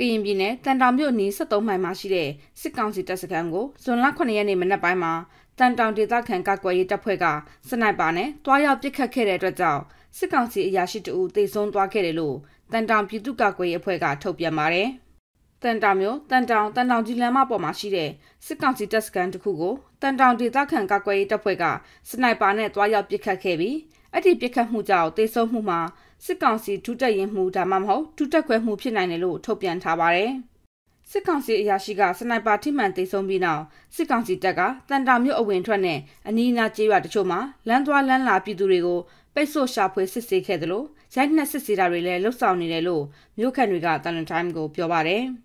ကရင်ပြည်နယ်တန်တောင်မြို့အနီး73မိုင်မှာရှိတဲ့စစ်ကောင်စီတပ်စခန်းကိုဇွန်လ9ရက်နေ့မနက်ပိုင်းမှာတန်တောင်ဒေသခံကကွယ်ရေးတပ်ဖွဲ့ကစနိုက်ပါနဲ့တွားရောက်ပစ်ခတ်ခဲ့တဲ့အတွက်ကြောင့်စစ်ကောင်စီအရာရှိတဦးသေဆုံးသွားခဲ့တယ်လို့တန်တောင်ပြည်သူ့ကကွယ်ရေးအဖွဲ့ကထုတ်ပြန်ပါတယ်။တန်တောင်မြို့တန်တောင်တန်တောင်ကြီးလမ်းမပေါ်မှာရှိတဲ့စစ်ကောင်စီတပ်စခန်းတစ်ခုကိုတန်တောင်ဒေသခံကကွယ်ရေးတပ်ဖွဲ့ကစနိုက်ပါနဲ့တွားရောက်ပစ်ခတ်ခဲ့ပြီးအဲ့ဒီပစ်ခတ်မှုကြောင့်သေဆုံးမှုမှာစစ်ကောင်စီဒုတက်ရင်မှုဒါမှမဟုတ်ဒုတက်ခွဲမှုဖြစ်နိုင်တယ်လို့ထုတ်ပြန်ထားပါတယ်။စစ်ကောင်စီအရာရှိကစနိုက်ပါထိမှန်တိုက်ဆုံးပြီးနောက်စစ်ကောင်စီတပ်ကတန်တာမြို့အဝင်ထွက်နဲ့အနီးအနားကျေးရွာတချို့မှာလမ်းသွားလမ်းလာပြည်သူတွေကိုပိတ်ဆို့ရှာဖွေစစ်ဆေးခဲ့တယ်လို့ရိုက်နှက်စစ်ဆေးတာတွေလည်းလှုပ်ဆောင်နေတယ်လို့မြို့ခန့်တွေကတန်လန်တိုင်းကိုပြောပါတယ်။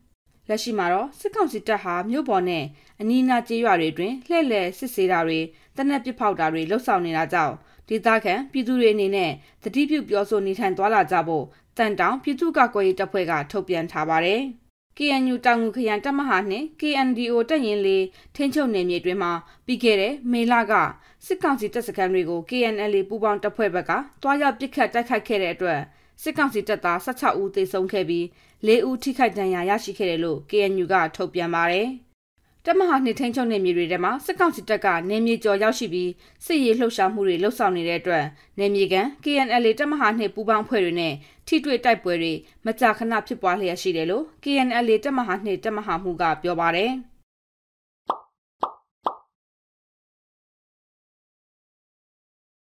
လက်ရှိမှာတော့စစ်ကောင်စီတပ်ဟာမြို့ပေါ်နဲ့အနီးအနားကျေးရွာတွေတွင်လှည့်လည်စစ်ဆေးတာတွေတနက်ပစ်ဖောက်တာတွေလှုပ်ဆောင်နေတာကြောင့်ဒေသခံပြည်သူတွေအနေနဲ့သတိပြုပြောဆိုနေထိုင်သွားလာကြဖို့တန်တောင်ပြည်သူ့ကာကွယ်ရေးတပ်ဖွဲ့ကထုတ်ပြန်ထားပါတယ်။ KNU တောင်ငူခရိုင်တပ်မဟာနှင့် KNDO တပ်ရင်းလေးထင်းချုပ်နယ်မြေတွင်မှပြီးခဲ့တဲ့မေလကစစ်ကောင်စီတပ်စခန်းတွေကို KNL ပူးပေါင်းတပ်ဖွဲ့ဘက်ကတွားရောက်ပစ်ခတ်တိုက်ခိုက်ခဲ့တဲ့အတွက်စစ်ကောင်စီတပ်သား16ဦးသေဆုံးခဲ့ပြီး၄ဦးထိခိုက်ဒဏ်ရာရရှိခဲ့တယ်လို့ KNU ကထုတ်ပြန်ပါတယ်။တပ်မဟာနှစ်ထင်းချုပ်နယ်မြေတွေထဲမှာစစ်ကောင်စီတပ်ကနေမြေကျော်ရောက်ရှိပြီးစစ်ရေးလှုပ်ရှားမှုတွေလှုပ်ဆောင်နေတဲ့အတွက်နေမြေကန် KNLA တပ်မဟာနှစ်ပူးပေါင်းဖွဲ့တွေနဲ့ထိတွေ့တိုက်ပွဲတွေမကြာခဏဖြစ်ပွားလျက်ရှိတယ်လို့ KNLA တပ်မဟာနှစ်တပ်မဟာမှုကပြောပါတယ်။